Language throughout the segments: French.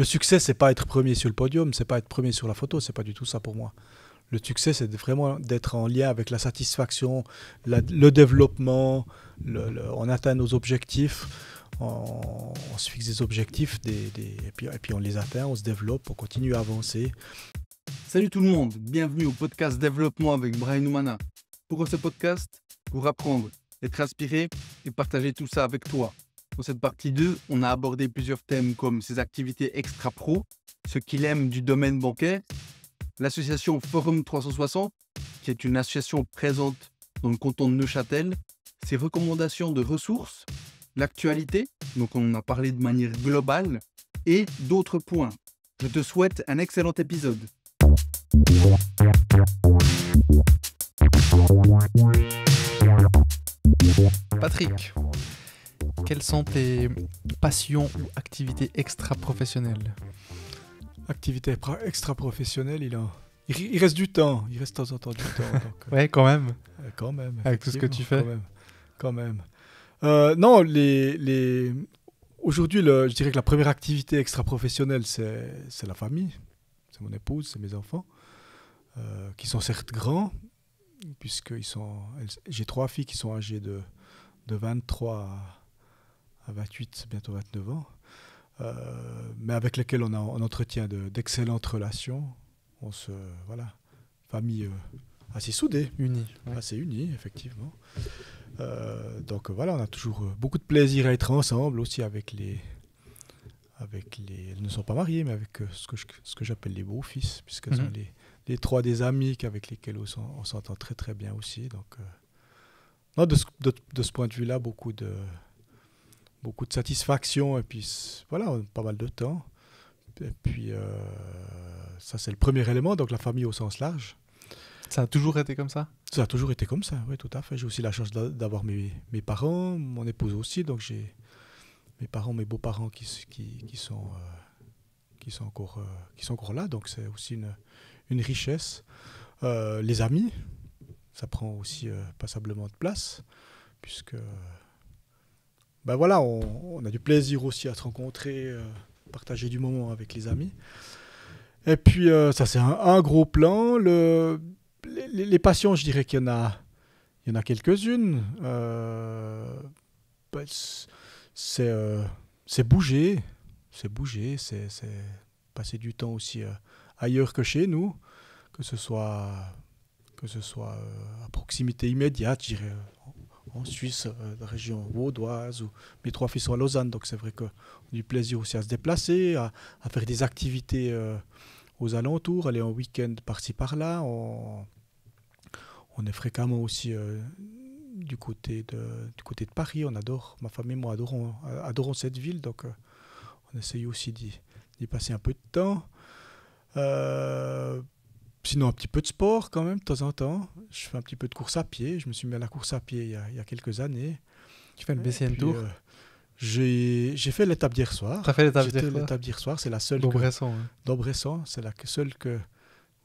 Le succès, c'est pas être premier sur le podium, c'est pas être premier sur la photo, c'est pas du tout ça pour moi. Le succès, c'est vraiment d'être en lien avec la satisfaction, le développement, on atteint nos objectifs, on, se fixe des objectifs, et, puis, on les atteint, on se développe, on continue à avancer. Salut tout le monde, bienvenue au podcast Développement avec Brian Oumana. Pourquoi ce podcast Pour apprendre, être inspiré et partager tout ça avec toi. Dans cette partie 2, on a abordé plusieurs thèmes comme ses activités extra-pro, ce qu'il aime du domaine bancaire, l'association Forum 360, qui est une association présente dans le canton de Neuchâtel, ses recommandations de ressources, l'actualité, donc on en a parlé de manière globale, et d'autres points. Je te souhaite un excellent épisode. Patrick, quelles sont tes passions ou activités extra-professionnelles Activités extra-professionnelles, il, a... il, reste du temps. Il reste de temps en temps du temps. Donc, quand même. Euh, euh, quand même. Avec tout ce que tu fais. Quand même. Euh, non, les, les... aujourd'hui, je dirais que la première activité extra-professionnelle, c'est la famille. C'est mon épouse, c'est mes enfants, qui sont certes grands, puisque j'ai trois filles qui sont âgées de, de 23 à 28, bientôt 29 ans, euh, mais avec lesquels on, on entretient d'excellentes relations. On se, voilà, famille euh, assez soudée, unie, assez unie, effectivement. Euh, donc voilà, on a toujours beaucoup de plaisir à être ensemble, aussi avec les, avec les, elles ne sont pas mariées, mais avec ce que j'appelle les beaux-fils, puisqu'elles ce sont mhm. les, trois des amis avec lesquels on s'entend très très bien aussi. Donc, de, ce point de vue-là, beaucoup de beaucoup de satisfaction et puis voilà, pas mal de temps. Et puis euh, ça c'est le premier élément, donc la famille au sens large. Ça a toujours été comme ça Ça a toujours été comme ça, oui, tout à fait. J'ai aussi la chance d'avoir mes, mes, parents, mon épouse aussi, donc j'ai mes parents, mes beaux-parents qui, qui, qui, sont, euh, qui, sont encore, euh, qui sont encore là, donc c'est aussi une, une richesse. les amis, ça prend aussi passablement de place, puisque ben voilà, on, a du plaisir aussi à se rencontrer, euh, partager du moment avec les amis. Et puis, euh, ça, c'est un, gros plan. Le, les, les, patients, je dirais qu'il y en a, il y en a quelques-unes. Euh, ben, c'est, c'est bouger, c'est bouger, c'est, passer du temps aussi ailleurs que chez nous, que ce soit, que ce soit à proximité immédiate, je dirais, en Suisse, euh, la région vaudoise, où mes trois fils sont à Lausanne, donc c'est vrai qu'on a du plaisir aussi à se déplacer, à, faire des activités euh, aux alentours, aller en week-end par-ci par-là. On, est fréquemment aussi euh, du, côté de, du côté de Paris, on adore, ma femme et moi adorons, adorons cette ville, donc on essaye aussi d'y passer un peu de temps sinon, un petit peu de sport quand même, de temps en temps. Je fais un petit peu de course à pied. Je me suis mis à la course à pied il y a, il y a quelques années. Tu fais le BCN Tour euh, J'ai fait l'étape d'hier soir. Tu as fait l'étape d'hier soir L'étape d'hier soir, c'est la seule. D'Aubresson. Hein. c'est la seule que,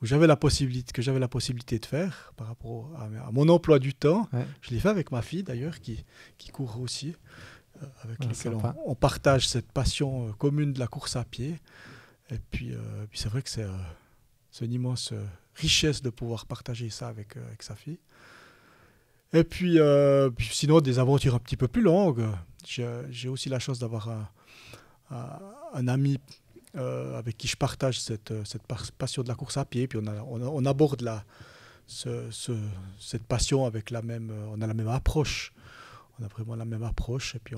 où j'avais la possibilité, que j'avais la possibilité de faire par rapport à, mon emploi du temps. Je l'ai fait avec ma fille d'ailleurs, qui, qui court aussi, euh, avec ah, laquelle on, partage cette passion euh, commune de la course à pied. Et puis, puis c'est vrai que c'est c'est une immense euh, richesse de pouvoir partager ça avec, euh, avec sa fille. Et puis, euh, puis, sinon, des aventures un petit peu plus longues. J'ai aussi la chance d'avoir un, un, ami avec qui je partage cette, cette, passion de la course à pied. Puis on, a, on, aborde la, ce, ce, cette passion avec la même, on a la même approche. On a vraiment la même approche. Et puis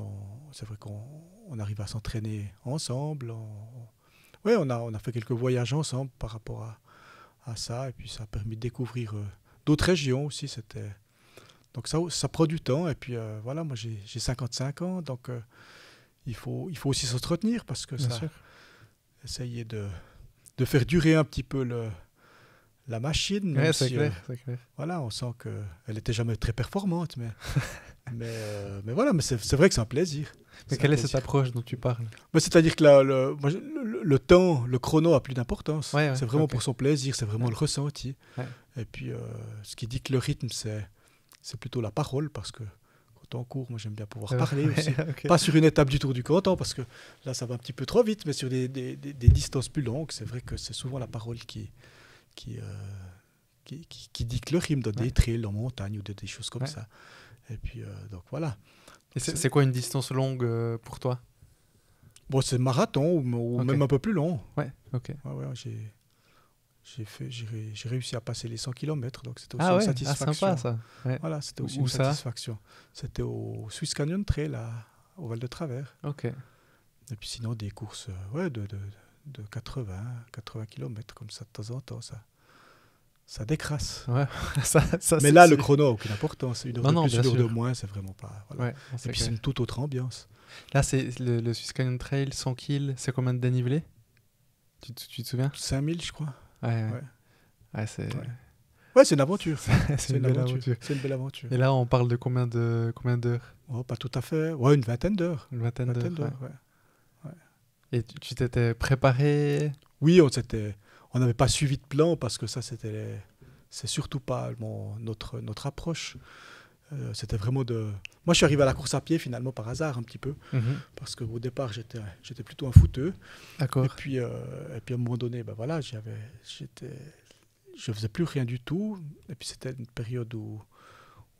c'est vrai qu'on arrive à s'entraîner ensemble. Oui, ouais, on a, on a fait quelques voyages ensemble par rapport à, ça. Et puis ça a permis de découvrir euh, d'autres régions aussi. C'était donc ça, ça prend du temps. Et puis euh, voilà, moi j'ai 55 ans, donc euh, il, faut, il faut aussi s'entretenir parce que ça. Sûr. Essayer de, de, faire durer un petit peu le, la machine. c'est clair, Voilà, on sent qu'elle n'était jamais très performante, mais, mais, voilà, mais c'est vrai que c'est un plaisir. Mais quelle est cette approche dont tu parles C'est-à-dire que là le temps, le chrono a plus d'importance. c'est vraiment pour son plaisir, c'est vraiment le ressenti. Et puis, euh, ce qui dit que le rythme, c'est, c'est plutôt la parole, parce que quand on court, moi j'aime bien pouvoir parler aussi. Pas sur une étape du Tour du Canton, parce que là, ça va un petit peu trop vite, mais sur des, distances plus longues, c'est vrai que c'est souvent la parole qui, qui, euh, qui, dit que le rythme dans des trails en montagne ou des choses comme ça. Et puis, euh, donc voilà. c'est quoi une distance longue pour toi Bon, c'est marathon ou, même un peu plus long. Ouais, ok. Ouais, ouais, j'ai, j'ai, fait, j'ai, réussi à passer les 100 km, donc c'était ah aussi une ah, satisfaction. sympa ça. Voilà, c'était aussi une satisfaction. C'était au Swiss Canyon Trail, là, au Val de Travers. Ok. Et puis sinon, des courses euh, ouais, de, de, de 80, 80 km comme ça de temps en temps. Ça. Ça décrasse. Ouais, ça, ça, mais là, le chrono n'a aucune importance. Une heure de plus, une heure de moins, c'est vraiment pas. Et puis, c'est une toute autre ambiance. Là, c'est le, Swiss Canyon Trail, 100 kills, c'est combien de dénivelé tu, tu, te souviens 5000, je crois. Ouais, c'est. Ouais, c'est une aventure. C'est une, belle aventure. une belle aventure. Et là, on parle de combien de combien d'heures oh, Pas tout à fait. Ouais, une vingtaine d'heures. Une vingtaine, d'heures. Ouais. Et tu t'étais préparé Oui, on s'était on n'avait pas suivi de plan parce que ça, c'était c'est surtout pas notre, notre approche. Euh, c'était vraiment de. Moi, je suis arrivé à la course à pied finalement par hasard un petit peu, mhm. parce qu'au départ, j'étais, j'étais plutôt un fouteux D'accord. Et puis, euh, et puis à un moment donné, ben voilà, j'avais, j'étais, je faisais plus rien du tout. Et puis c'était une période où,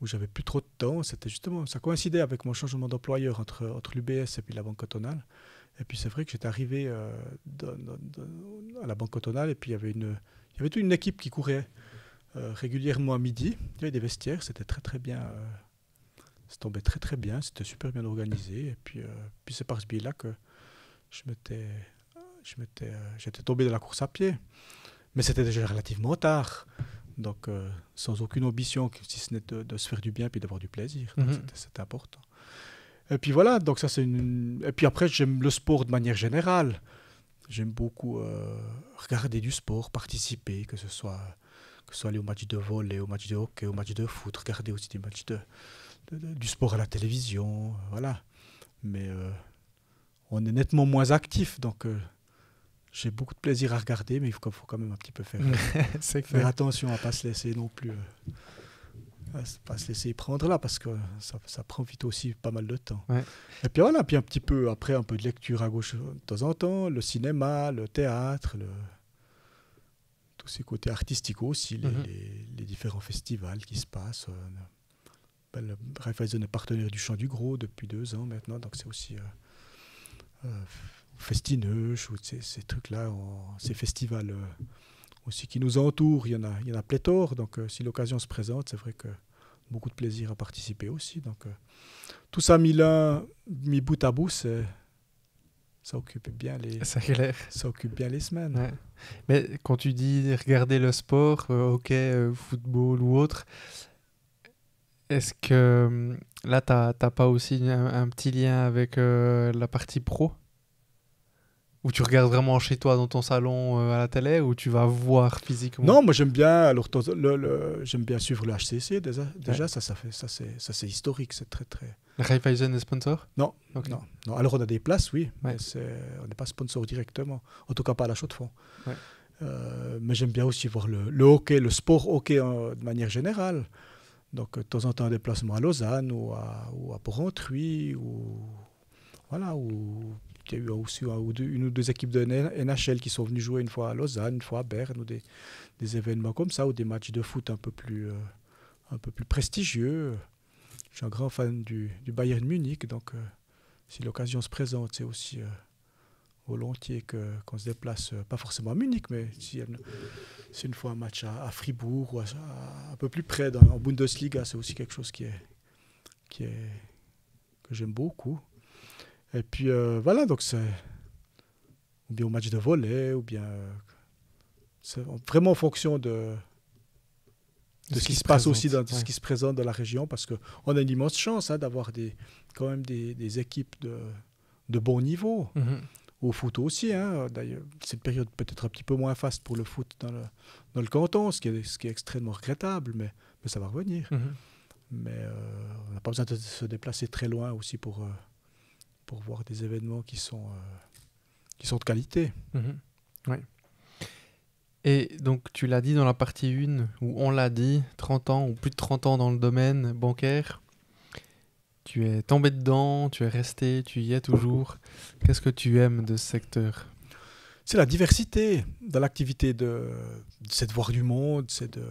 où j'avais plus trop de temps. C'était justement, ça coïncidait avec mon changement d'employeur entre, entre l'UBS et puis la Banque cantonale. Et puis c'est vrai que j'étais arrivé euh, à la Banque cantonale et puis il y avait, une, il y avait toute une équipe qui courait euh, régulièrement à midi. Il y avait des vestiaires, c'était très très bien. Euh, très très bien, c'était super bien organisé. Et puis, euh, puis c'est par ce biais-là que je m'étais, je m'étais, j'étais tombé de la course à pied. Mais c'était déjà relativement tard. Donc sans aucune ambition, si ce n'est de, se faire du bien et puis d'avoir du plaisir. Mhm. C'était important. Et puis voilà, donc ça c'est une... Et puis après, j'aime le sport de manière générale. J'aime beaucoup euh, regarder du sport, participer, que ce soit que ce soit aller au match de volley, au match de hockey, au match de foot, regarder aussi des matchs de, du sport à la télévision, euh, voilà. Mais euh, on est nettement moins actif, donc j'ai beaucoup de plaisir à regarder, mais il faut, quand même un petit peu faire, faire attention à ne pas se laisser non plus pas se laisser prendre là parce que ça, prend vite aussi pas mal de temps. Et puis voilà, puis un petit peu après, un peu de lecture à gauche de temps en temps, le cinéma, le théâtre, tous ces côtés artistiques aussi, les, mhm. différents festivals qui se passent. Euh, ben, le Raiffeisen est partenaire du Chant du Gros depuis deux ans maintenant, donc c'est aussi euh, euh, festineux, ces, trucs-là, ces festivals aussi qui nous entourent, il y en a, il y en a pléthore. Donc, euh, si l'occasion se présente, c'est vrai que beaucoup de plaisir à participer aussi. Donc, euh, tout ça mis là, mis bout à bout, ça occupe bien les ça, bien les semaines mais quand tu dis regarder le sport euh, hockey football ou autre est-ce que hum, là n'as pas aussi un, petit lien avec la partie pro ou tu regardes vraiment chez toi dans ton salon euh, à la télé ou tu vas voir physiquement Non, moi j'aime bien alors le, j'aime bien suivre le HCC déjà, déjà ça ça fait ça c'est ça c'est historique, c'est très très La Raiffeisen est sponsor non, non, non, alors on a des places oui, mais mais on n'est pas sponsor directement, en tout cas pas à la chaude de fond. Euh, mais j'aime bien aussi voir le, hockey, le sport hockey hein, de manière générale. Donc de temps en temps un déplacement à Lausanne ou à ou à Porrentruy ou voilà ou il y a eu aussi une ou deux équipes de NHL qui sont venues jouer une fois à Lausanne, une fois à Berne, ou des, événements comme ça, ou des matchs de foot un peu plus, euh, un peu plus prestigieux. Je suis un grand fan du, Bayern Munich, donc euh, si l'occasion se présente, c'est aussi euh, volontiers qu'on se déplace, pas forcément à Munich, mais si c'est une fois un match à, Fribourg ou un peu plus près, dans, en Bundesliga, c'est aussi quelque chose qui est, qui est, que j'aime beaucoup. Et puis euh, voilà, donc c'est. Ou bien au match de volet, ou bien. C'est vraiment en fonction de, de, ce qui, se, passe aussi, dans, ce qui se présente dans la région, parce qu'on a une immense chance hein, d'avoir des, quand même des, équipes de, de bon niveau. Mm-hmm. Au foot aussi, hein. d'ailleurs, cette période peut-être un petit peu moins faste pour le foot dans le, dans le canton, ce qui, est, ce qui est extrêmement regrettable, mais, mais ça va revenir. Mm-hmm. Mais euh, on n'a pas besoin de se déplacer très loin aussi pour, euh, pour voir des événements qui sont, euh, qui sont de qualité. Mhm. Oui. Et donc, tu l'as dit dans la partie 1, où on l'a dit, 30 ans ou plus de 30 ans dans le domaine bancaire. Tu es tombé dedans, tu es resté, tu y es toujours. Qu'est-ce que tu aimes de ce secteur C'est la diversité dans l'activité de, de, cette voir du monde, c'est de,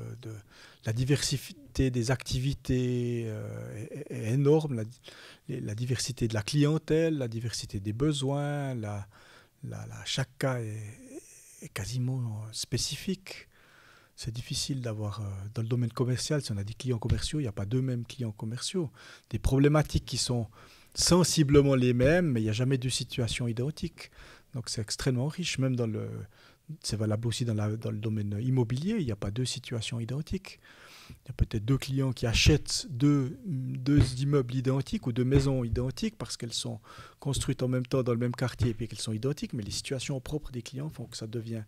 la diversité des activités euh, est, énorme, la, diversité de la clientèle, la diversité des besoins, la, chaque cas est, quasiment spécifique. C'est difficile d'avoir, euh, dans le domaine commercial, si on a des clients commerciaux, il n'y a pas deux mêmes clients commerciaux. Des problématiques qui sont sensiblement les mêmes, mais il n'y a jamais deux situations identiques. Donc c'est extrêmement riche, même dans le, c'est valable aussi dans, le domaine immobilier. Il n'y a pas deux situations identiques. Il y a peut-être deux clients qui achètent deux, deux, immeubles identiques ou deux maisons identiques parce qu'elles sont construites en même temps dans le même quartier et puis qu'elles sont identiques, mais les situations propres des clients font que ça devient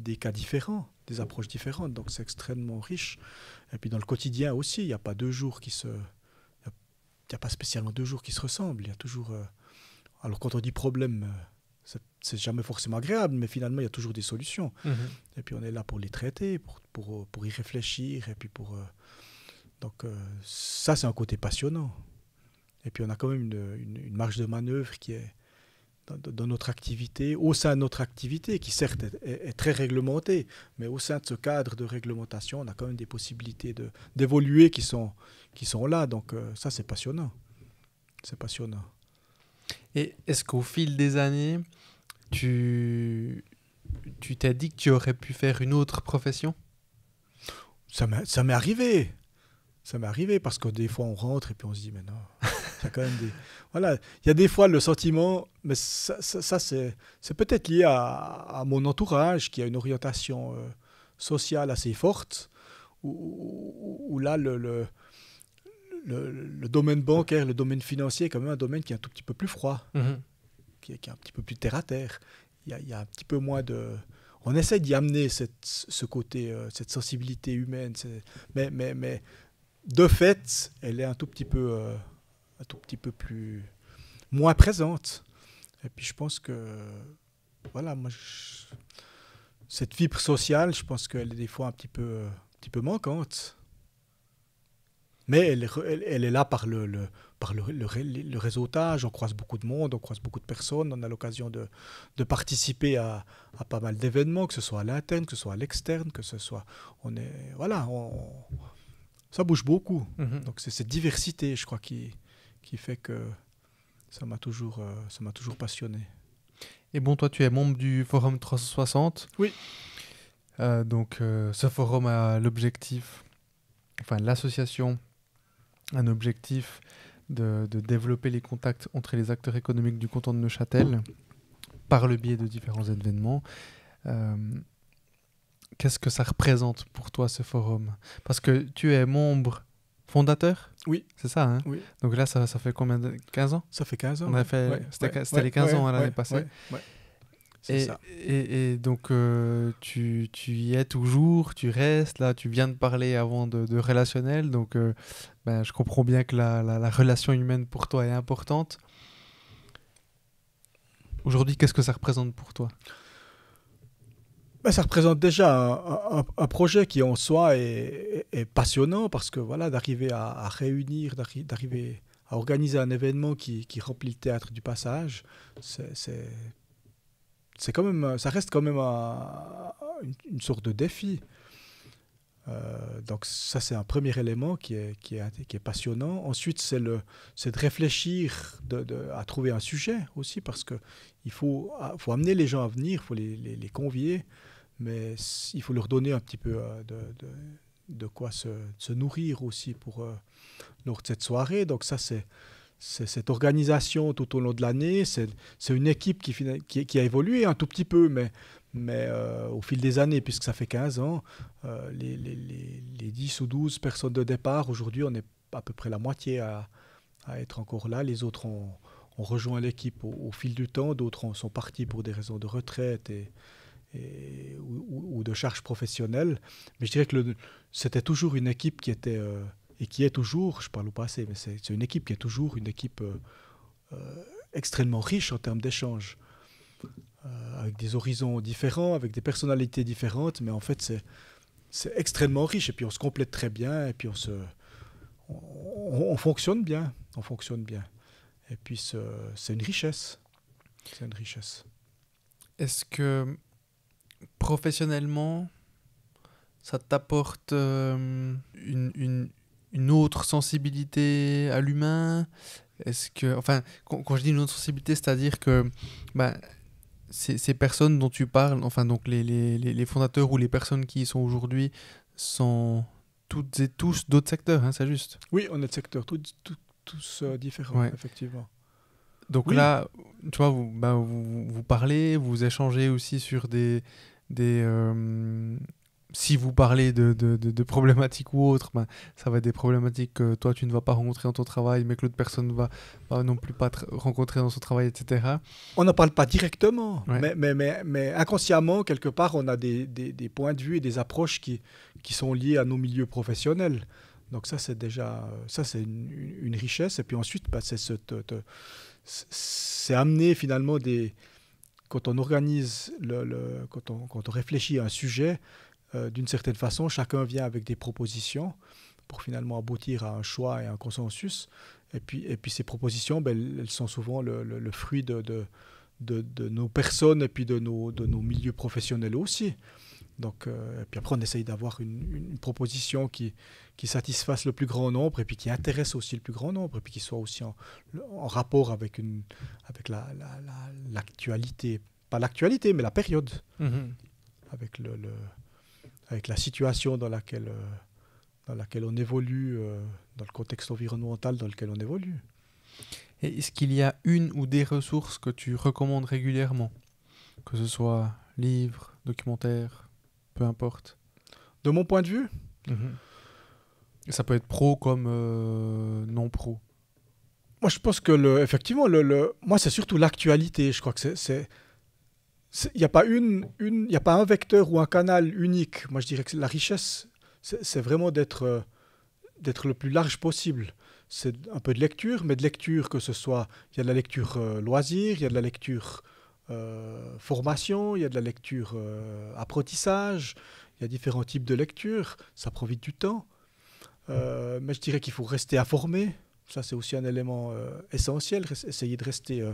des cas différents, des approches différentes. Donc c'est extrêmement riche. Et puis dans le quotidien aussi, il n'y a pas deux jours qui se... Il n'y a, pas spécialement deux jours qui se ressemblent. Il y a toujours... Euh, alors quand on dit problème, euh, c'est jamais forcément agréable, mais finalement, il y a toujours des solutions. Mhm. Et puis, on est là pour les traiter, pour, pour, pour y réfléchir. Et puis, pour. Euh, donc, euh, ça, c'est un côté passionnant. Et puis, on a quand même une, une, marge de manœuvre qui est dans, notre activité, au sein de notre activité, qui certes est, très réglementée, mais au sein de ce cadre de réglementation, on a quand même des possibilités d'évoluer qui, sont, qui sont là. Donc, euh, ça, c'est passionnant. C'est passionnant. Et est-ce qu'au fil des années, tu tu t'es dit que tu aurais pu faire une autre profession Ça m'est arrivé. Ça m'est arrivé parce que des fois on rentre et puis on se dit mais non, il y a quand même des voilà, il y a des fois le sentiment, mais ça, ça, c'est peut-être lié à, à, mon entourage qui a une orientation euh, sociale assez forte où, là le le, domaine bancaire, le domaine financier est quand même un domaine qui est un tout petit peu plus froid, mhm. qui, est, un petit peu plus terre à terre. Il y a, un petit peu moins de. On essaie d'y amener cette, ce côté, euh, cette sensibilité humaine, mais, mais, mais, de fait, elle est un tout petit peu, euh, un tout petit peu plus moins présente. Et puis je pense que, voilà, moi, cette fibre sociale, je pense qu'elle est des fois un petit peu, un petit peu manquante. Mais elle, est là par le, réseautage. On croise beaucoup de monde, on croise beaucoup de personnes. On a l'occasion de, participer à, pas mal d'événements, que ce soit à l'interne, que ce soit à l'externe, que ce soit. On est, voilà, ça bouge beaucoup. Mhm. Donc c'est cette diversité, je crois, qui, fait que ça m'a toujours, euh, toujours passionné. Et bon, toi, tu es membre du Forum 360. Oui. Euh, donc, euh, ce forum a l'objectif, enfin, l'association un objectif de, développer les contacts entre les acteurs économiques du canton de Neuchâtel par le biais de différents événements. Euh, qu'est-ce que ça représente pour toi ce forum Parce que tu es membre fondateur Oui. C'est ça, hein oui. Donc là, ça, ça, fait combien de... 15 ans Ça fait 15 ans. C'était les 15 ans hein, l'année passée. Et, Et, donc, euh, tu, tu, y es toujours, tu restes. Là, tu viens de parler avant de, de relationnel. Donc, euh, ben, je comprends bien que la, la, relation humaine pour toi est importante. Aujourd'hui, qu'est-ce que ça représente pour toi ben, Ça représente déjà un, un, projet qui en soi est, passionnant parce que voilà, d'arriver à, à, réunir, d'arriver à organiser un événement qui, qui remplit le théâtre du passage, c'est c'est quand même, ça reste quand même une, sorte de défi. Euh, donc ça, c'est un premier élément qui est, qui est, passionnant. Ensuite, c'est de réfléchir de, à trouver un sujet aussi, parce qu'il faut, ah, faut amener les gens à venir, il faut les, les, convier, mais il faut leur donner un petit peu euh, de, de, quoi se, se, nourrir aussi pour euh, lors de cette soirée. Donc ça, c'est cette organisation tout au long de l'année. C'est une équipe qui, qui, a évolué un tout petit peu, mais, mais euh, au fil des années, puisque ça fait 15 ans, euh, les, les, 10 ou 12 personnes de départ, aujourd'hui, on est à peu près la moitié à, être encore là. Les autres ont, rejoint l'équipe au, fil du temps, d'autres sont partis pour des raisons de retraite et, ou, de charges professionnelles. Mais je dirais que c'était toujours une équipe qui était... Euh, et qui est toujours, je parle au passé, mais c'est une équipe qui est toujours une équipe euh, euh, extrêmement riche en termes d'échanges, euh, avec des horizons différents, avec des personnalités différentes, mais en fait c'est extrêmement riche et puis on se complète très bien et puis on se on, fonctionne bien, on fonctionne bien. Et puis c'est une richesse, c'est une richesse. Est-ce que professionnellement, ça t'apporte une, une, une autre sensibilité à l'humain Est-ce que, enfin, quand, je dis une autre sensibilité, c'est-à-dire que bah, ces, ces, personnes dont tu parles, enfin donc les, les, les, fondateurs ou les personnes qui y sont aujourd'hui, sont toutes et tous d'autres secteurs, hein, c'est juste Oui, on est de secteurs, tout, tous euh, différents, effectivement. Donc là, tu vois, bah, vous, vous, vous, parlez, vous échangez aussi sur des, des, euh, si vous parlez de, de, problématiques ou autres, ben, ça va être des problématiques que toi tu ne vas pas rencontrer dans ton travail, mais que l'autre personne ne va, non plus pas rencontrer dans son travail, etc. On n'en parle pas directement, mais, mais, mais, mais, inconsciemment, quelque part, on a des, des, points de vue et des approches qui, qui sont liés à nos milieux professionnels. Donc ça, c'est déjà ça, c'est une, richesse. Et puis ensuite, ben, c'est ce, c'est amener finalement des... Quand on organise, le, quand, on, quand on réfléchit à un sujet, euh, d'une certaine façon, chacun vient avec des propositions pour finalement aboutir à un choix et un consensus. Et puis, et puis ces propositions, ben, elles sont souvent le, fruit de, de, nos personnes et puis de nos, de nos milieux professionnels aussi. Donc, euh, et puis après, on essaye d'avoir une, proposition qui, qui satisfasse le plus grand nombre et puis qui intéresse aussi le plus grand nombre et puis qui soit aussi en, rapport avec, une, avec l'actualité. La, la, Pas l'actualité, mais la période. Mhm. Avec le avec la situation dans laquelle, euh, dans laquelle on évolue, euh, dans le contexte environnemental dans lequel on évolue. est-ce qu'il y a une ou des ressources que tu recommandes régulièrement Que ce soit livre, documentaire, peu importe. De mon point de vue mhm. Ça peut être pro comme euh, non pro. Moi, je pense que, le, effectivement, le moi, c'est surtout l'actualité. Je crois que c'est il n'y a pas une, une, a pas un vecteur ou un canal unique. Moi, je dirais que la richesse, c'est vraiment d'être euh, d'être le plus large possible. C'est un peu de lecture, mais de lecture que ce soit, il y a de la lecture euh, loisir, il y a de la lecture euh, formation, il y a de la lecture apprentissage, il y a différents types de lecture. Ça profite du temps, mais je dirais qu'il faut rester informé. Ça, c'est aussi un élément essentiel. Essayer de rester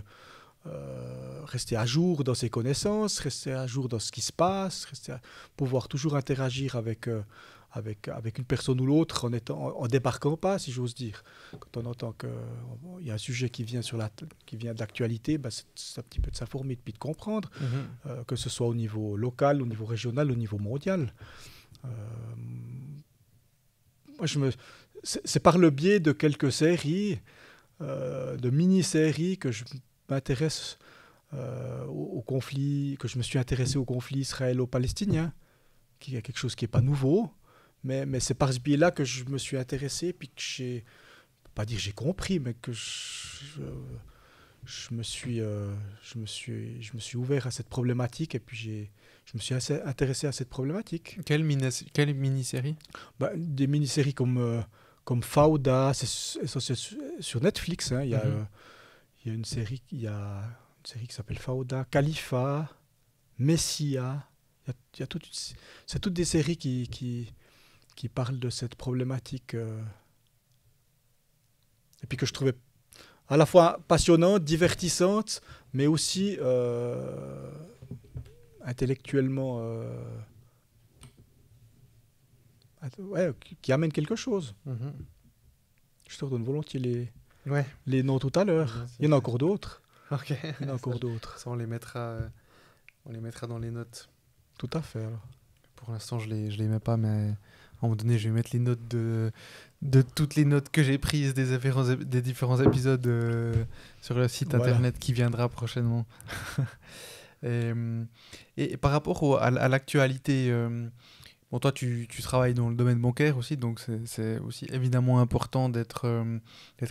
euh, rester à jour dans ses connaissances, rester à jour dans ce qui se passe, pouvoir toujours interagir avec, euh, avec, avec une personne ou l'autre en, étant, en, débarquant pas, si j'ose dire. Quand on entend qu'il euh, y a un sujet qui vient, sur la, qui vient de bah, c'est un petit peu de s'informer, fourmi de comprendre, mhm. que ce soit au niveau local, au niveau régional, au niveau mondial. moi, je me... C'est par le biais de quelques séries de mini-séries que je m'intéresse euh, au, conflit, que je me suis intéressé au conflit israélo-palestinien, qui est quelque chose qui n'est pas nouveau, mais, mais c'est par ce biais-là que je me suis intéressé, puis que j'ai, pas dire j'ai compris, mais que je, je me suis, euh, je, me suis, je me suis ouvert à cette problématique, et puis j'ai, je me suis assez intéressé à cette problématique. Quelle, quelle mini-série bah, Des mini-séries comme, euh, comme Fauda, c'est, sur Netflix, hein, il y a... Mm-hmm. Il y a une série, il y a une série qui s'appelle Fauda, Khalifa, Messia. Il y a, c'est toutes des séries qui, qui, qui, parlent de cette problématique. Euh, et puis que je trouvais à la fois passionnante, divertissante, mais aussi euh, intellectuellement. Euh, ouais, qui amène quelque chose. Mm-hmm. Je te redonne volontiers les, ouais. les noms tout à l'heure. Il y en a encore d'autres. Ok. Il y en a encore d'autres. Ça, on les, mettra, euh, on les mettra dans les notes. Tout à fait. Pour l'instant, je ne les, je les mets pas, mais à un moment donné, je vais mettre les notes de, de toutes les notes que j'ai prises des, des différents épisodes euh, sur le site internet qui viendra prochainement. Hum, et, par rapport à, l'actualité, hum, Bon, toi, tu, travailles dans le domaine bancaire aussi, donc c'est aussi évidemment important euh, d'être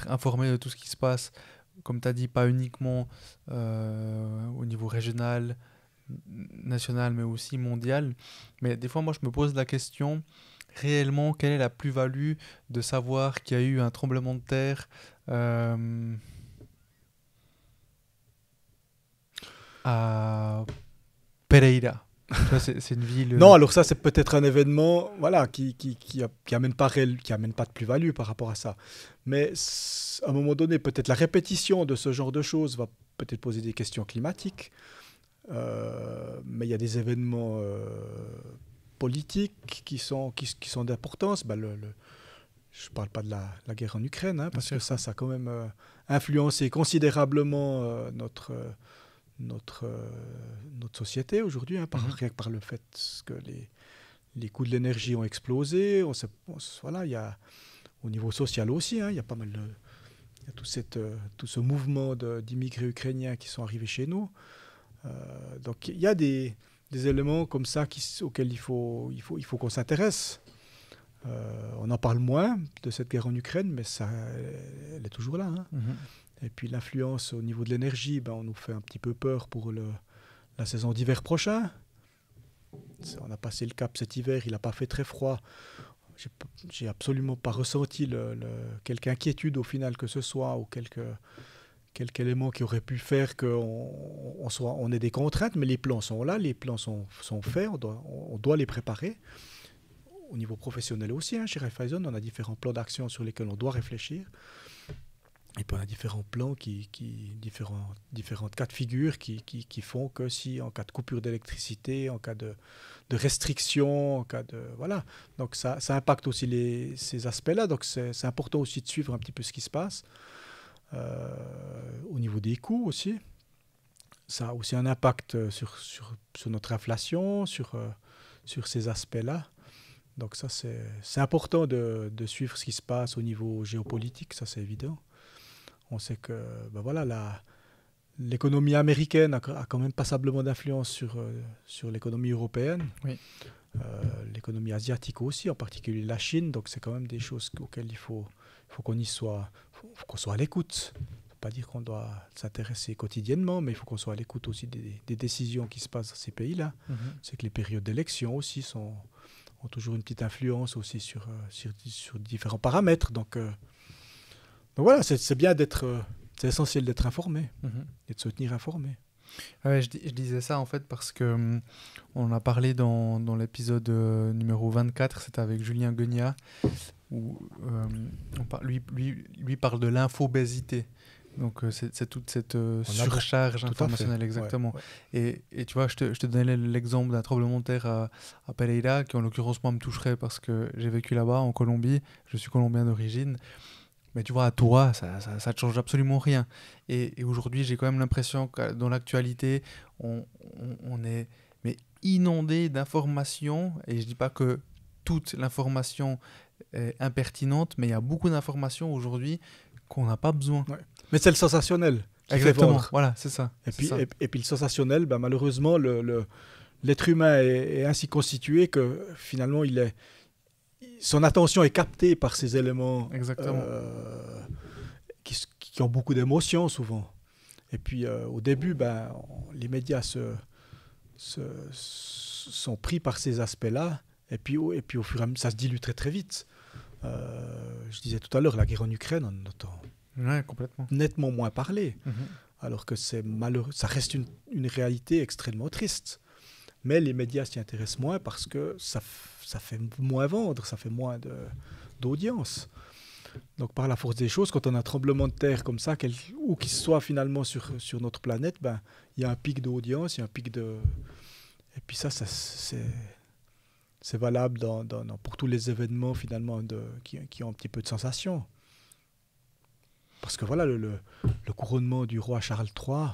informé de tout ce qui se passe, comme tu as dit, pas uniquement euh, au niveau régional, national, mais aussi mondial. Mais des fois, moi, je me pose la question, réellement, quelle est la plus-value de savoir qu'il y a eu un tremblement de terre euh, à Pereira c'est une ville. Euh, non, alors ça, c'est peut-être un événement voilà, qui qui, amène pas qui pas de plus-value par rapport à ça. Mais à un moment donné, peut-être la répétition de ce genre de choses va peut-être poser des questions climatiques. Euh, mais il y a des événements euh, politiques qui sont, qui, sont d'importance. Bah, le, je ne parle pas de la, guerre en Ukraine, hein, parce que ça, ça a quand même influencé considérablement notre notre, euh, notre société aujourd'hui, hein, par, mhm. par le fait que les, les coûts de l'énergie ont explosé. On, voilà, il y a, au niveau social aussi, hein, il y a pas mal tout, cette, euh, tout ce mouvement d'immigrés ukrainiens qui sont arrivés chez nous. Euh, donc il y a des, des éléments comme ça auxquels il faut, il faut, il faut qu'on s'intéresse. on en parle moins de cette guerre en Ukraine, mais ça, elle est toujours là. Hein. Mhm. Et puis l'influence au niveau de l'énergie, ben, on nous fait un petit peu peur pour la saison d'hiver prochain. On a passé le cap cet hiver, il n'a pas fait très froid. J'ai absolument pas ressenti le, quelque inquiétude au final que ce soit ou quelque, élément qui aurait pu faire qu'on soit, on ait des contraintes, mais les plans sont là, les plans sont, sont faits, on doit, les préparer. Au niveau professionnel aussi, hein, chez Raiffeisen, on a différents plans d'action sur lesquels on doit réfléchir et puis on a différents plans, qui, qui différents, différentes cas de figure qui, qui, qui, font que si en cas de coupure d'électricité, en cas de, de, restriction, en cas de... Voilà, donc ça, ça impacte aussi les, ces aspects-là, donc c'est important aussi de suivre un petit peu ce qui se passe. Euh, au niveau des coûts aussi, ça a aussi un impact sur, sur, notre inflation, sur, euh, sur ces aspects-là. Donc ça, c'est important de, de suivre ce qui se passe au niveau géopolitique, ça c'est évident. On sait que ben voilà, la, l'économie américaine a, quand même passablement d'influence sur, euh, sur l'économie européenne. Euh, l'économie asiatique aussi, en particulier la Chine. Donc c'est quand même des choses auxquelles il faut, faut qu'on y soit, faut, qu'on soit à l'écoute. Pas dire qu'on doit s'intéresser quotidiennement, mais il faut qu'on soit à l'écoute aussi des, décisions qui se passent dans ces pays-là. Mhm. C'est que les périodes d'élection aussi sont, ont toujours une petite influence aussi sur, euh, sur, différents paramètres. Donc donc voilà, c'est bien d'être. Euh, c'est essentiel d'être informé mhm. et de se tenir informé. Ah je, disais ça en fait parce que hum, on a parlé dans, l'épisode euh, numéro 24, c'était avec Julien gugnat où euh, lui, lui, parle de l'infobésité. Donc c'est toute cette surcharge informationnelle, exactement. Et, tu vois, je te, je donnais l'exemple d'un tremblement de à, à Pereira, qui en l'occurrence moi me toucherait parce que j'ai vécu là-bas, en Colombie, je suis colombien d'origine. Mais tu vois, à toi, ça, ne change absolument rien. Et, aujourd'hui, j'ai quand même l'impression que dans l'actualité, on, est mais inondé d'informations. Et je dis pas que toute l'information est impertinente, mais il y a beaucoup d'informations aujourd'hui qu'on n'a pas besoin. Mais c'est le sensationnel. Exactement. Voilà, c'est ça. Et puis, Et, puis le sensationnel, bah, malheureusement, le, l'être humain est, ainsi constitué que finalement il est, son attention est captée par ces éléments Exactement. Euh, qui, ont beaucoup d'émotions souvent. Et puis euh, au début, ben, les médias se, sont pris par ces aspects-là. Et puis, au fur et à mesure, ça se dilue très très vite. Euh, je disais tout à l'heure, la guerre en Ukraine, on entend complètement. nettement moins parler. Mhm. Alors que c'est malheureux, ça reste une, une réalité extrêmement triste. Mais les médias s'y intéressent moins parce que ça, ça fait moins vendre, ça fait moins d'audience. Donc par la force des choses, quand on a un tremblement de terre comme ça, ou où qu'il soit finalement sur, sur notre planète, ben, il y a un pic d'audience, il y a un pic de... Et puis ça, ça c'est valable dans, pour tous les événements finalement de, qui, ont un petit peu de sensation. Parce que voilà, le couronnement du roi Charles III,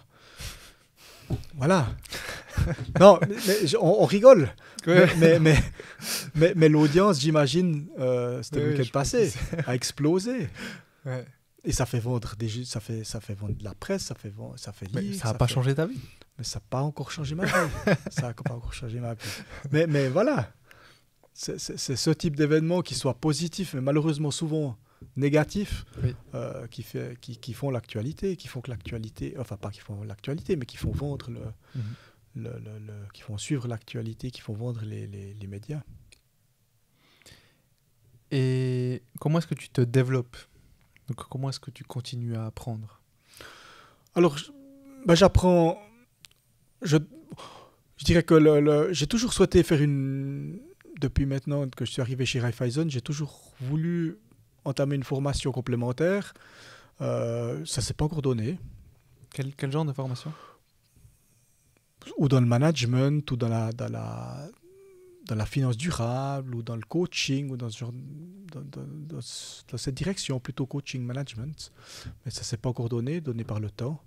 voilà. non, on, rigole. Mais, mais, l'audience, j'imagine, euh, c'était le passé, a explosé. Et ça fait vendre des ça fait ça fait vendre de la presse, ça fait vendre, ça fait ça n'a pas changé ta vie. Mais ça n'a pas encore changé ma vie. changé ma mais voilà, c'est ce type d'événement qui soit positif, mais malheureusement souvent négatifs euh, qui, font l'actualité, qui font que l'actualité, enfin pas qui font l'actualité, mais qui font vendre le, mhm. qui font suivre l'actualité, qui font vendre les, médias. Et comment est-ce que tu te développes Donc comment est-ce que tu continues à apprendre Alors, bah, j'apprends. Je, dirais que j'ai toujours souhaité faire une depuis maintenant que je suis arrivé chez Raiffeisen, j'ai toujours voulu entamer une formation complémentaire. Euh, ça ne s'est pas encore donné. Quel, quel genre de formation Ou dans le management, ou dans la, dans la, dans la finance durable, ou dans le coaching, ou dans, genre, dans, cette direction, plutôt coaching management. Mais ça ne s'est pas encore donné, donné par le temps.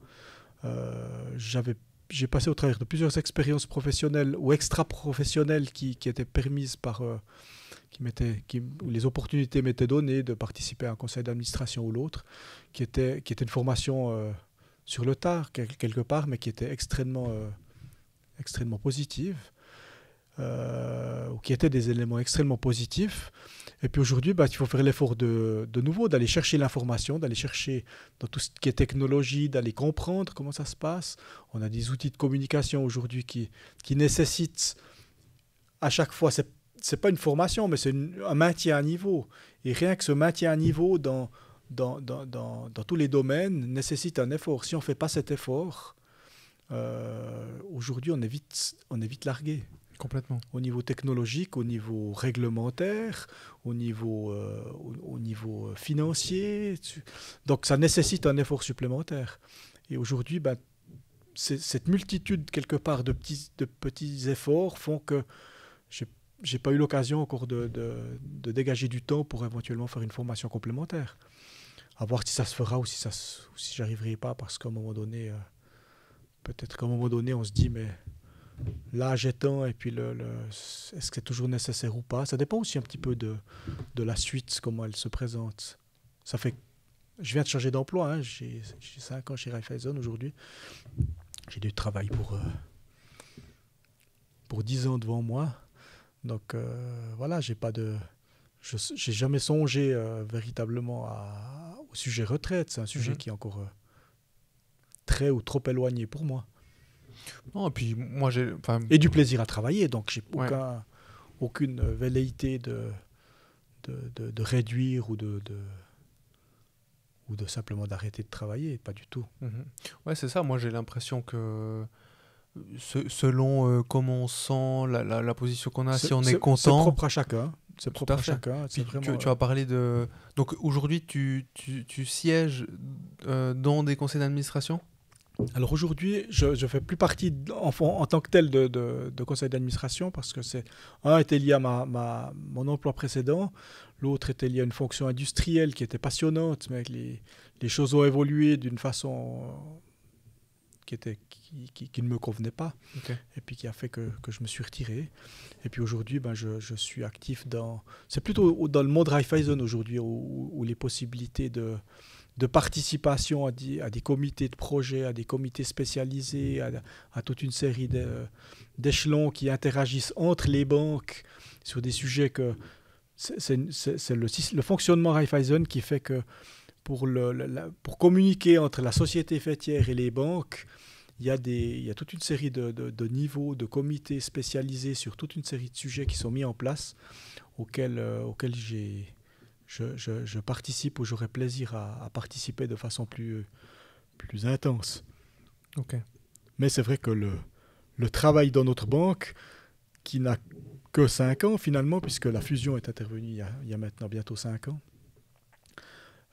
Euh, j'avais j'ai passé au travers de plusieurs expériences professionnelles ou extra-professionnelles qui, qui, étaient permises par, euh, qui qui, où les opportunités m'étaient données de participer à un conseil d'administration ou l'autre, qui était, qui était une formation euh, sur le tard, quelque part, mais qui était extrêmement, euh, extrêmement positive, euh, ou qui était des éléments extrêmement positifs. Et puis aujourd'hui, bah, il faut faire l'effort de, de nouveau, d'aller chercher l'information, d'aller chercher dans tout ce qui est technologie, d'aller comprendre comment ça se passe. On a des outils de communication aujourd'hui qui, qui nécessitent à chaque fois, c'est c'est pas une formation, mais c'est un maintien à niveau. Et rien que ce maintien à niveau dans, dans, dans, dans, dans tous les domaines nécessite un effort. Si on ne fait pas cet effort, euh, aujourd'hui, on est vite, on évite largué. Complètement. Au niveau technologique, au niveau réglementaire, au niveau, euh, au, niveau financier. Donc, ça nécessite un effort supplémentaire. Et aujourd'hui, ben, cette multitude, quelque part, de petits, de petits efforts font que j'ai pas eu l'occasion encore de, de, dégager du temps pour éventuellement faire une formation complémentaire. À voir si ça se fera ou si ça si j'arriverai pas parce qu'à un moment donné, euh, peut-être qu'à un moment donné, on se dit mais l'âge temps et puis le, est-ce que c'est toujours nécessaire ou pas. Ça dépend aussi un petit peu de, de la suite, comment elle se présente. Ça fait, je viens de changer d'emploi, hein, j'ai 5 ans chez Raiffeisen aujourd'hui. J'ai du travail pour, euh, pour 10 ans devant moi donc euh, voilà, j'ai pas de, je jamais songé euh, véritablement au sujet retraite. C'est un sujet mhm. qui est encore euh, très ou trop éloigné pour moi. et puis moi j'ai, du plaisir à travailler, donc j'ai aucune velléité de de, réduire ou de, ou de simplement d'arrêter de travailler, pas du tout. Mhm. Ouais, c'est ça. Moi j'ai l'impression que selon euh, comment on sent, la, la, position qu'on a, si on est, content. C'est propre à chacun. C'est propre à, chacun. tu, euh, as parlé de. Donc aujourd'hui, tu, tu, sièges euh, dans des conseils d'administration alors aujourd'hui, je ne fais plus partie en, en, tant que tel de, de, de conseil d'administration parce que c'est un était lié à ma, mon emploi précédent, l'autre était lié à une fonction industrielle qui était passionnante, mais les, les choses ont évolué d'une façon qui était qui, ne me convenait pas et puis qui a fait que, que, je me suis retiré. Et puis aujourd'hui, ben, je, je, suis actif dans. C'est plutôt dans le monde Raiffeisen aujourd'hui où, les possibilités de, de participation à des, à des, comités de projet, à des comités spécialisés, à, à toute une série d'échelons qui interagissent entre les banques sur des sujets que. C'est le, le, fonctionnement Raiffeisen qui fait que pour, le, pour communiquer entre la société fêtière et les banques, il y, a des, il y a toute une série de, de, niveaux, de comités spécialisés sur toute une série de sujets qui sont mis en place, auxquels, euh, auxquels je, je, participe ou j'aurai plaisir à, participer de façon plus, plus intense. Mais c'est vrai que le, le travail dans notre banque, qui n'a que 5 ans finalement, puisque la fusion est intervenue il y a, maintenant bientôt 5 ans,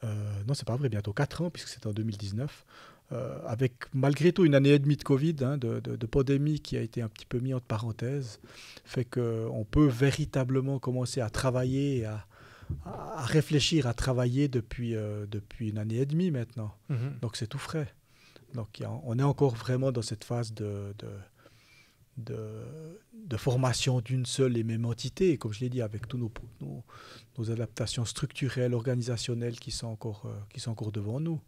euh, non, c'est pas vrai, bientôt 4 ans, puisque c'est en 2019. Euh, avec malgré tout une année et demie de Covid, hein, de, pandémie qui a été un petit peu mis entre parenthèses, fait qu'on euh, peut véritablement commencer à travailler à, réfléchir, à travailler depuis, euh, depuis une année et demie maintenant. Mhm. Donc c'est tout frais. Donc on est encore vraiment dans cette phase de, de, formation d'une seule et même entité, comme je l'ai dit, avec tous nos, nos, adaptations structurelles, organisationnelles qui sont encore, qui sont encore devant nous.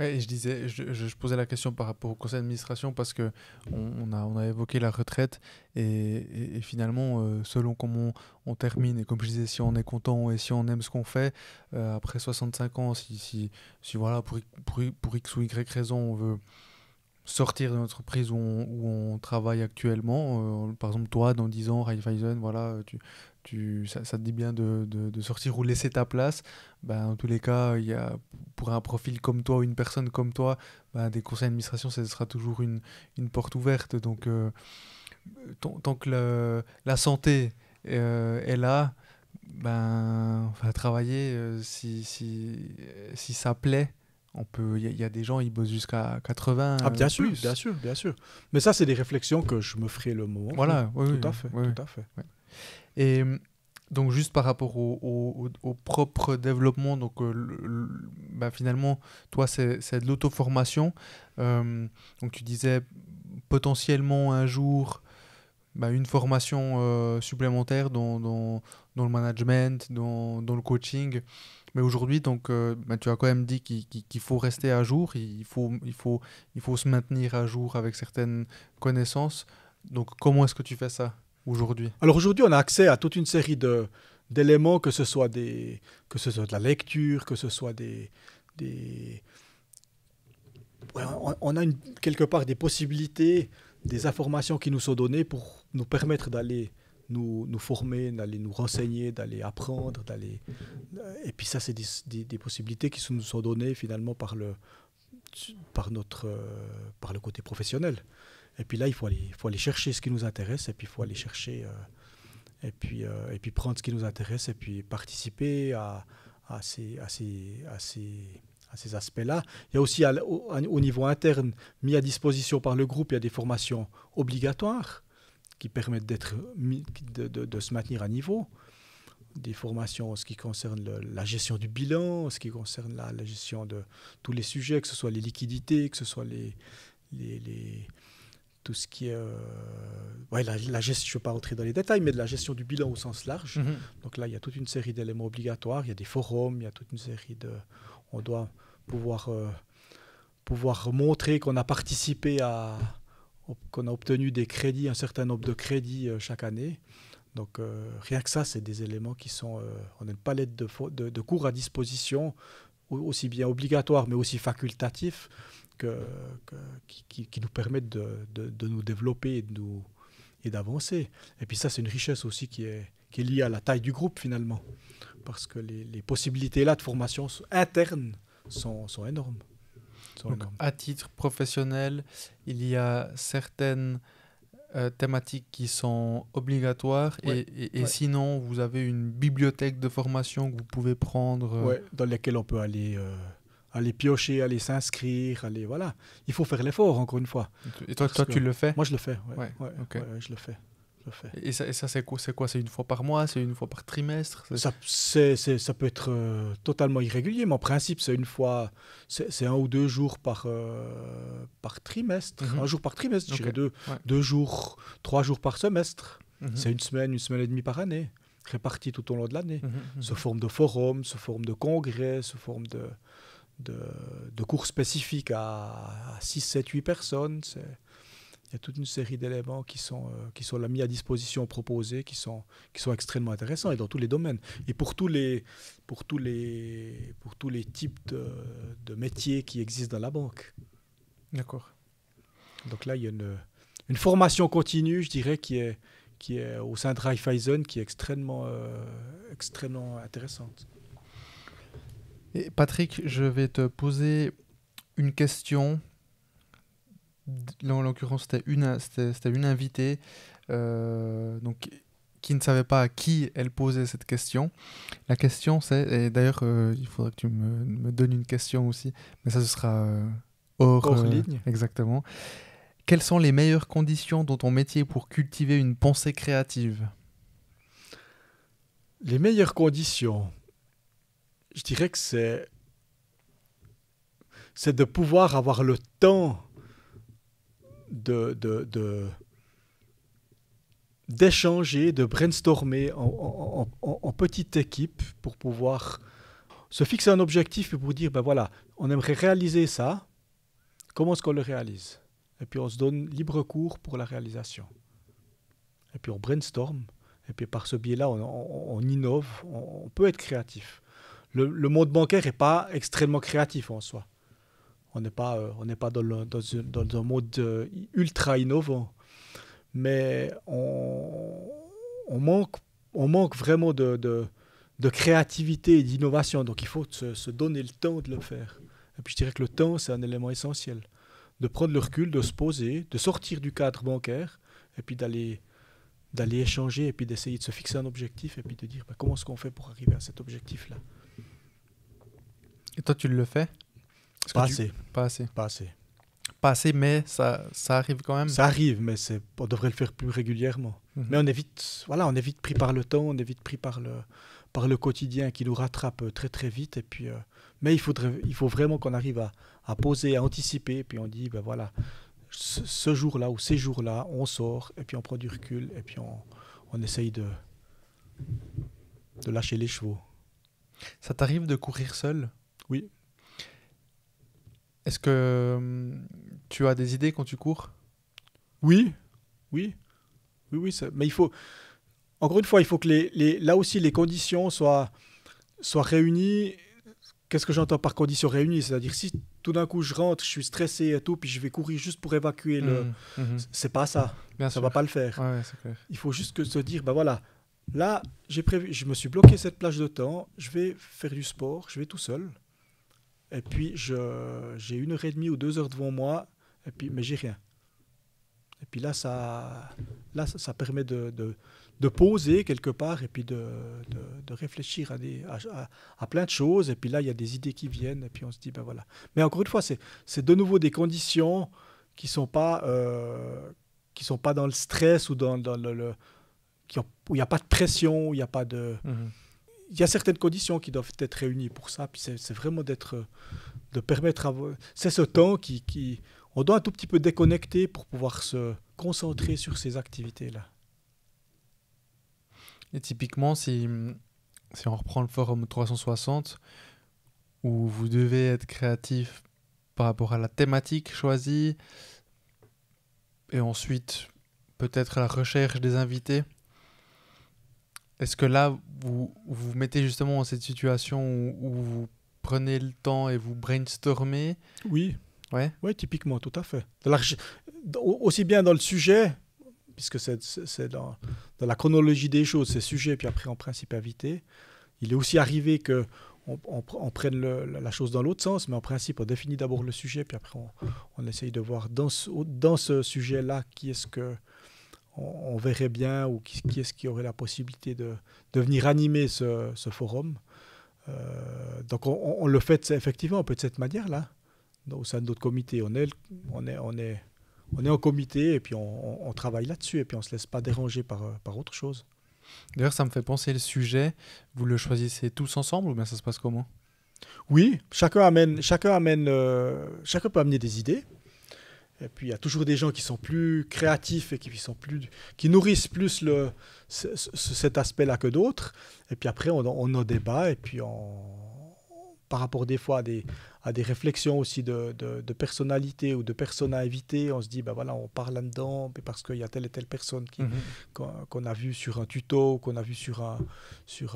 Ouais, je disais, je, je, posais la question par rapport au conseil d'administration parce que on, a, on a évoqué la retraite et, et, finalement, euh, selon comment on, termine et comme je disais, si on est content et si on aime ce qu'on fait euh, après 65 ans, si, si, voilà pour, pour, pour, x ou y raison on veut sortir de l'entreprise où, où on, travaille actuellement, euh, par exemple toi dans 10 ans, Raiffeisen, voilà, tu, tu, ça, te dit bien de, de, de, sortir ou laisser ta place. Ben, en tous les cas, il y a, pour un profil comme toi ou une personne comme toi, ben, des conseils d'administration, ce sera toujours une, une porte ouverte. Donc, euh, tant, que la santé euh, est là, ben, on va travailler. Euh, si, si, si, ça plaît, on peut. Il y, a des gens, ils bossent jusqu'à 80. Ah, bien sûr, bien sûr, bien sûr. Mais ça, c'est des réflexions que je me ferai le moment. Voilà, tout, à fait, tout à fait. Et mm, donc juste par rapport au, au, propre développement, donc euh, bah, finalement, toi, c'est de l'auto-formation. Euh, donc tu disais potentiellement un jour bah, une formation euh, supplémentaire dans, dans, dans, le management, dans, dans le coaching. Mais aujourd'hui, donc, bah, tu as quand même dit qu'il faut rester à jour, il faut, il, faut, il faut se maintenir à jour avec certaines connaissances. Donc comment est-ce que tu fais ça aujourd'hui Alors aujourd'hui, on a accès à toute une série de, d'éléments, que ce soit des, que ce soit de la lecture, que ce soit des, des... on, a une, quelque part des possibilités, des informations qui nous sont données pour nous permettre d'aller nous, nous former, d'aller nous renseigner, d'aller apprendre, d'aller et puis ça c'est des, des, possibilités qui nous sont données finalement par le par notre par le côté professionnel. Et puis là, il faut aller, faut aller chercher ce qui nous intéresse, et puis il faut aller chercher, euh, et, puis, euh, et puis prendre ce qui nous intéresse, et puis participer à, ces, à ces, à ces, à ces aspects-là. Il y a aussi au, niveau interne, mis à disposition par le groupe, il y a des formations obligatoires qui permettent d'être, de, de, se maintenir à niveau des formations en ce qui concerne la gestion du bilan, en ce qui concerne la, gestion de tous les sujets, que ce soit les liquidités, que ce soit les, les, tout ce qui est. Euh, ouais, la, gestion, je ne vais pas rentrer dans les détails, mais de la gestion du bilan au sens large. Mhm. Donc là, il y a toute une série d'éléments obligatoires, il y a des forums, il y a toute une série de. On doit pouvoir, euh, pouvoir montrer qu'on a participé à. qu'on a obtenu des crédits, un certain nombre de crédits euh, chaque année. Donc rien que ça, c'est des éléments qui sont. on a une palette de, de, cours à disposition, aussi bien obligatoires, mais aussi facultatifs, que, qui, nous permettent de, nous développer et nous, et d'avancer. Et puis ça, c'est une richesse aussi qui est, qui est liée à la taille du groupe finalement, parce que les, possibilités là de formation interne sont, énormes. sont À titre professionnel, il y a certaines euh, thématiques qui sont obligatoires et, sinon, vous avez une bibliothèque de formation que vous pouvez prendre. Euh, dans laquelle on peut aller. Euh, aller piocher, aller s'inscrire, aller voilà. Il faut faire l'effort encore une fois. Et toi, toi tu le fais Moi, je le fais. Ouais, ouais, je le fais. Je fais. Et ça, c'est quoi C'est quoi C'est une fois par mois C'est une fois par trimestre ça, ça peut être euh, totalement irrégulier, mais en principe, c'est une fois, c'est un ou deux jours par, euh, par trimestre. Mhm. Un jour par trimestre, je dirais deux, deux jours, trois jours par semestre. Mhm. C'est une semaine, une semaine et demie par année, répartie tout au long de l'année, mm sous forme de forum, sous forme de congrès, sous forme de de, cours spécifiques à, 6, 7, 8 personnes. Il y a toute une série d'éléments qui sont, euh, qui sont mis à disposition, proposés, qui sont, qui sont extrêmement intéressants et dans tous les domaines. Et pour tous les, pour tous les, pour tous les types de, métiers qui existent dans la banque. D'accord. Donc là, il y a une, une, formation continue, je dirais, qui est, qui est au sein de Raiffeisen, qui est extrêmement, euh, extrêmement intéressante. Patrick, je vais te poser une question. Là, en l'occurrence, c'était une, c'était, une invitée euh, donc, qui ne savait pas à qui elle posait cette question. La question, c'est. Et d'ailleurs, euh, il faudrait que tu me, donnes une question aussi, mais ça, ce sera euh, hors ligne. Exactement. Quelles sont les meilleures conditions dans ton métier pour cultiver une pensée créative Les meilleures conditions je dirais que c'est de pouvoir avoir le temps de, d'échanger, de, brainstormer en, petite équipe pour pouvoir se fixer un objectif et pour dire, ben voilà, on aimerait réaliser ça, comment est-ce qu'on le réalise Et puis on se donne libre cours pour la réalisation. Et puis on brainstorm, et puis par ce biais-là, on, innove, on peut être créatif le, monde bancaire n'est pas extrêmement créatif en soi. On n'est pas, euh, on pas dans, un mode euh, ultra innovant. Mais on, manque, on manque vraiment de, de, créativité et d'innovation. Donc il faut se, donner le temps de le faire. Et puis je dirais que le temps, c'est un élément essentiel. De prendre le recul, de se poser, de sortir du cadre bancaire, et puis d'aller d'aller échanger, et puis d'essayer de se fixer un objectif, et puis de dire bah, comment est-ce qu'on fait pour arriver à cet objectif-là. Et toi, tu le fais pas, assez. pas assez. Pas assez. mais ça, ça arrive quand même. Ça arrive, mais c'est on devrait le faire plus régulièrement. Mhm. Mais on est vite, voilà, on est pris par le temps, on est vite pris par le, par le quotidien qui nous rattrape euh, très très vite. Et puis, euh, mais il, faut vraiment qu'on arrive à, poser, à anticiper. Et puis on dit, ben voilà, ce, jour-là ou ces jours-là, on sort et puis on prend du recul et puis on, on essaye de, de lâcher les chevaux. Ça t'arrive de courir seul oui. Est-ce que hum, tu as des idées quand tu cours Oui, oui. Oui, oui, mais il faut. Encore une fois, il faut que les, là aussi les conditions soient, soient réunies. Qu'est-ce que j'entends par conditions réunies C'est-à-dire, si tout d'un coup je rentre, je suis stressé et tout, puis je vais courir juste pour évacuer le. Mmh, mmh. C'est pas ça. ça ne va pas le faire. Il faut juste que se dire, ben voilà, là, j'ai prévu, je me suis bloqué cette plage de temps, je vais faire du sport, je vais tout seul. Et puis, j'ai une heure et demie ou deux heures devant moi, et puis, mais j'ai rien. Et puis là, ça, là, ça, permet de, de, de, poser quelque part et puis de, de réfléchir à, des, à, plein de choses. Et puis là, il y a des idées qui viennent et puis on se dit, ben voilà. Mais encore une fois, c'est de nouveau des conditions qui ne sont, pas, euh, qui sont pas dans le stress ou dans, dans le, où il n'y a pas de pression, où il n'y a pas de... Mhm il y a certaines conditions qui doivent être réunies pour ça. Puis c'est vraiment d'être, de permettre à. C'est ce temps qui, qui, On doit un tout petit peu déconnecter pour pouvoir se concentrer sur ces activités-là. Et typiquement, si, si on reprend le forum 360, où vous devez être créatif par rapport à la thématique choisie, et ensuite peut-être la recherche des invités, est-ce que là, vous, vous mettez justement dans cette situation où, vous prenez le temps et vous brainstormez Oui. Ouais. Oui, typiquement, tout à fait. aussi bien dans le sujet, puisque c'est dans, dans, la chronologie des choses, c'est sujet, puis après en principe invité. Il est aussi arrivé que on, prenne la chose dans l'autre sens, mais en principe, on définit d'abord le sujet, puis après on, on, essaye de voir dans dans ce sujet-là qui est-ce que on, verrait bien ou qui, est-ce qui aurait la possibilité de, de venir animer ce, forum. Euh, donc on, le fait effectivement un peu de cette manière-là, au sein d'autres comités. On est, on est, on est, en comité et puis on, travaille là-dessus et puis on ne se laisse pas déranger par, par autre chose. D'ailleurs, ça me fait penser le sujet, vous le choisissez tous ensemble ou bien ça se passe comment oui, chacun amène, chacun amène, euh, chacun peut amener des idées. Et puis il y a toujours des gens qui sont plus créatifs et qui, sont plus, qui nourrissent plus le, cet aspect-là que d'autres. Et puis après, on, on en débat et puis on, par rapport des fois à des, à des réflexions aussi de, de, personnalité ou de personnes à inviter. On se dit, ben voilà, on parle là-dedans parce qu'il y a telle et telle personne qui, mhm. qu'on, a vu sur un tuto, qu'on a vu sur sur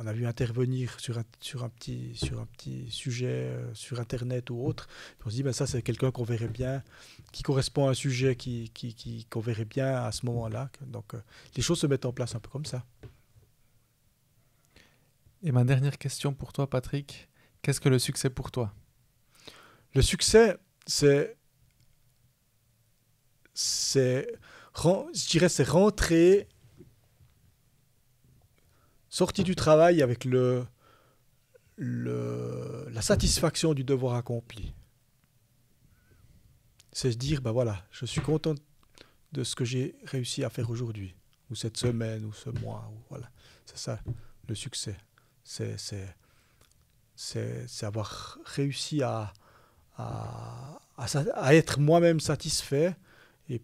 on a vu intervenir sur un, sur un petit, sur un petit sujet euh, sur Internet ou autre. on se dit, ben ça c'est quelqu'un qu'on verrait bien, qui correspond à un sujet qui, qui, qu'on verrait bien à ce moment-là. Donc euh, les choses se mettent en place un peu comme ça. Et ma dernière question pour toi, Patrick, qu'est-ce que le succès pour toi Le succès, c'est. C'est. Je dirais, c'est rentrer. Sorti du travail avec le, le, la satisfaction du devoir accompli. C'est se dire, bah voilà, je suis content de ce que j'ai réussi à faire aujourd'hui, ou cette semaine, ou ce mois, ou voilà. C'est ça le succès c'est avoir réussi à, à, à, être moi-même satisfait et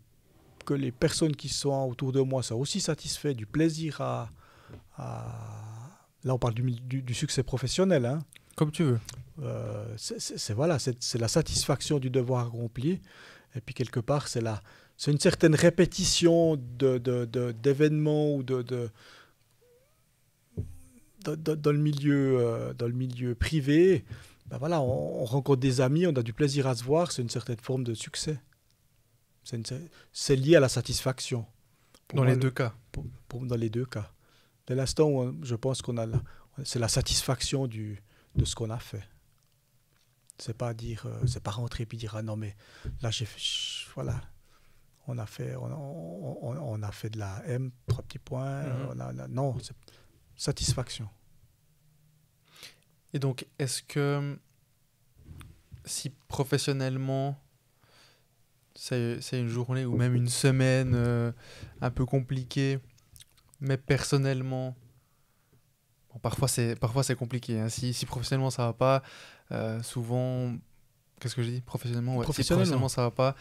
que les personnes qui sont autour de moi soient aussi satisfaits du plaisir à... là, on parle du, du, succès professionnel. Hein. Comme tu veux. Euh, c'est voilà, c'est la satisfaction du devoir accompli. Et puis quelque part, c'est c'est une certaine répétition d'événements de, de, ou de, dans, le milieu, euh, dans le milieu privé, ben voilà, on, rencontre des amis, on a du plaisir à se voir, c'est une certaine forme de succès. C'est lié à la satisfaction. dans les deux cas. Pour, dans les deux cas. Dès l'instant où hein, je pense qu'on a, c'est la satisfaction du, de ce qu'on a fait. C'est pas dire, euh, c'est pas rentrer et puis dire ah non mais là j'ai, voilà, on a fait, on, on, a fait de la M trois petits points. Non, mm-hmm. c'est... on a, non, satisfaction. Et donc, est-ce que si professionnellement, c'est une journée ou même une semaine euh, un peu compliquée, mais personnellement, parfois c'est compliqué. Hein. Si, professionnellement ça va pas, euh, souvent, qu'est-ce que je dis Professionnellement, ouais. professionnellement. ça va pas.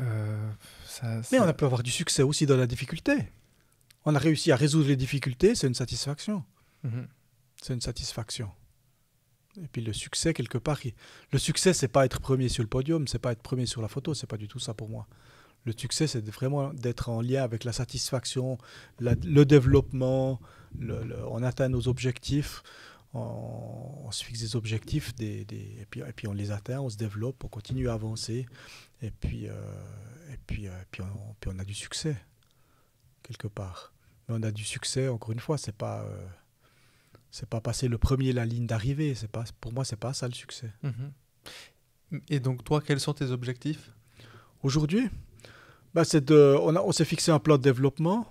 Euh, mais on peut avoir du succès aussi dans la difficulté on a réussi à résoudre les difficultés, c'est une satisfaction. Mhm. C'est une satisfaction. Et puis le succès, quelque part, le succès, c'est pas être premier sur le podium, c'est pas être premier sur la photo, c'est pas du tout ça pour moi. Le succès, c'est vraiment d'être en lien avec la satisfaction, le développement, on atteint nos objectifs, on, se fixe des objectifs, Et, puis... on les atteint, on se développe, on continue à avancer, et puis, euh, euh, puis on a du succès, quelque part. Mais on a du succès, encore une fois, c'est pas euh, c'est pas passer le premier la ligne d'arrivée, c'est pas pour moi c'est pas ça le succès. Mm-hmm. Et donc toi, quels sont tes objectifs aujourd'hui bah, c'est on, s'est fixé un plan de développement,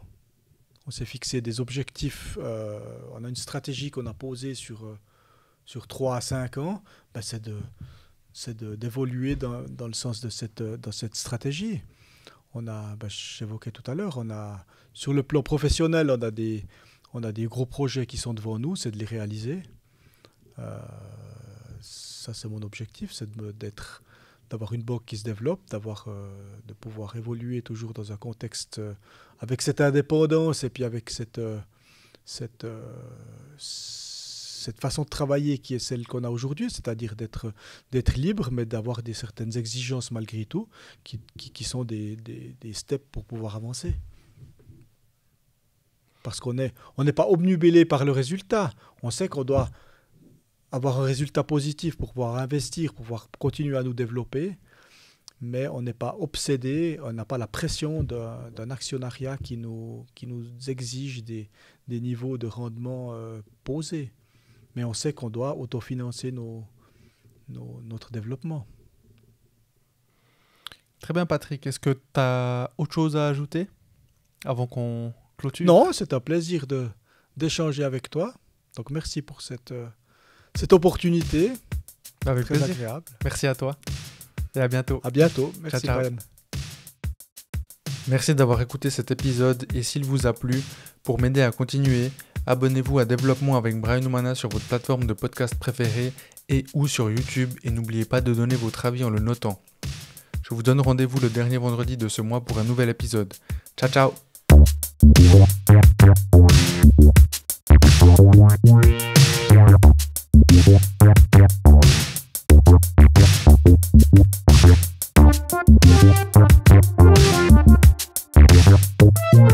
on s'est fixé des objectifs, euh, on a une stratégie qu'on a posée sur euh, sur 3 à 5 ans, bah, c'est de c'est d'évoluer dans, le sens de dans cette stratégie on a, bah, j'évoquais tout à l'heure, on a, sur le plan professionnel, on a des, on a des gros projets qui sont devant nous, c'est de les réaliser. Euh, ça, c'est mon objectif, c'est d'être, d'avoir une banque qui se développe, d'avoir, euh, de pouvoir évoluer toujours dans un contexte euh, avec cette indépendance et puis avec cette, cette cette façon de travailler qui est celle qu'on a aujourd'hui, c'est-à-dire d'être, d'être libre, mais d'avoir des certaines exigences malgré tout, qui, sont des, steps pour pouvoir avancer. Parce qu'on n'est on n'est pas obnubilé par le résultat. On sait qu'on doit avoir un résultat positif pour pouvoir investir, pour pouvoir continuer à nous développer mais on n'est pas obsédé, on n'a pas la pression d'un actionnariat qui nous, qui nous exige des, niveaux de rendement euh, posés mais on sait qu'on doit autofinancer nos, nos, notre développement. Très bien, Patrick. Est-ce que tu as autre chose à ajouter avant qu'on clôture Non, c'est un plaisir de, d'échanger avec toi. Donc, merci pour cette, euh, cette opportunité. Avec Très plaisir. Agréable. Merci à toi. Et à bientôt. À bientôt. Merci, Merci d'avoir écouté cet épisode et s'il vous a plu, pour m'aider à continuer, Abonnez-vous à Développement avec Brian Humana sur votre plateforme de podcast préférée et ou sur YouTube et n'oubliez pas de donner votre avis en le notant. Je vous donne rendez-vous le dernier vendredi de ce mois pour un nouvel épisode. Ciao ciao